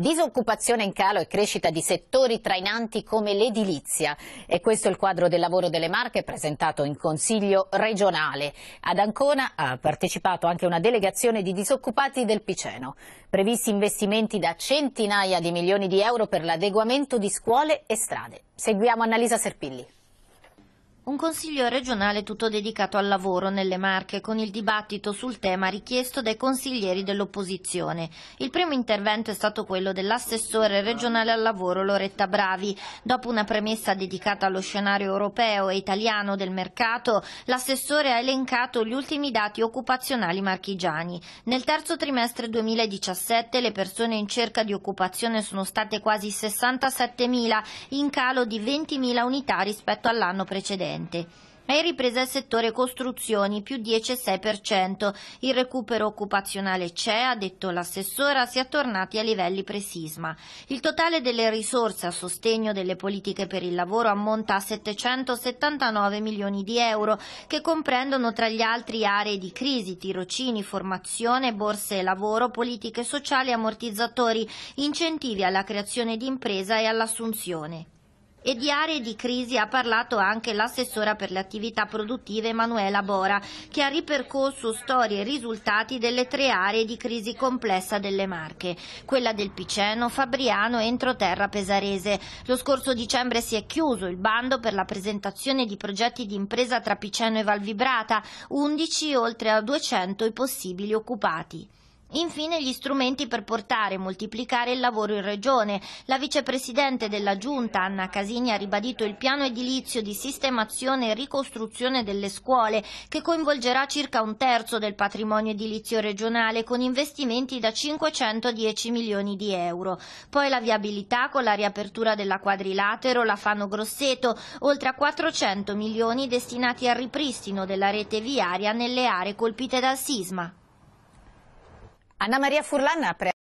Disoccupazione in calo e crescita di settori trainanti come l'edilizia. E questo è il quadro del lavoro delle Marche presentato in Consiglio regionale. Ad Ancona ha partecipato anche una delegazione di disoccupati del Piceno. Previsti investimenti da centinaia di milioni di euro per l'adeguamento di scuole e strade. Seguiamo Annalisa Serpilli. Un consiglio regionale tutto dedicato al lavoro nelle Marche con il dibattito sul tema richiesto dai consiglieri dell'opposizione. Il primo intervento è stato quello dell'assessore regionale al lavoro Loretta Bravi. Dopo una premessa dedicata allo scenario europeo e italiano del mercato, l'assessore ha elencato gli ultimi dati occupazionali marchigiani. Nel terzo trimestre 2017 le persone in cerca di occupazione sono state quasi 67.000, in calo di 20.000 unità rispetto all'anno precedente dipendente. È ripresa il settore costruzioni, più 10,6%. Il recupero occupazionale c'è, ha detto l'assessora, si è tornati a livelli pre-sisma. Il totale delle risorse a sostegno delle politiche per il lavoro ammonta a 779 milioni di euro, che comprendono tra gli altri aree di crisi, tirocini, formazione, borse e lavoro, politiche sociali, ammortizzatori, incentivi alla creazione di impresa e all'assunzione. E di aree di crisi ha parlato anche l'assessora per le attività produttive Emanuela Bora, che ha ripercorso storie e risultati delle tre aree di crisi complessa delle Marche, quella del Piceno, Fabriano e Entroterra Pesarese. Lo scorso dicembre si è chiuso il bando per la presentazione di progetti di impresa tra Piceno e Valvibrata, 11 oltre a 200 i possibili occupati. Infine gli strumenti per portare e moltiplicare il lavoro in regione. La vicepresidente della Giunta, Anna Casini, ha ribadito il piano edilizio di sistemazione e ricostruzione delle scuole che coinvolgerà circa un terzo del patrimonio edilizio regionale con investimenti da 510 milioni di euro. Poi la viabilità con la riapertura della quadrilatero, la Fano Grosseto, oltre a 400 milioni destinati al ripristino della rete viaria nelle aree colpite dal sisma. Anna Maria Furlan ha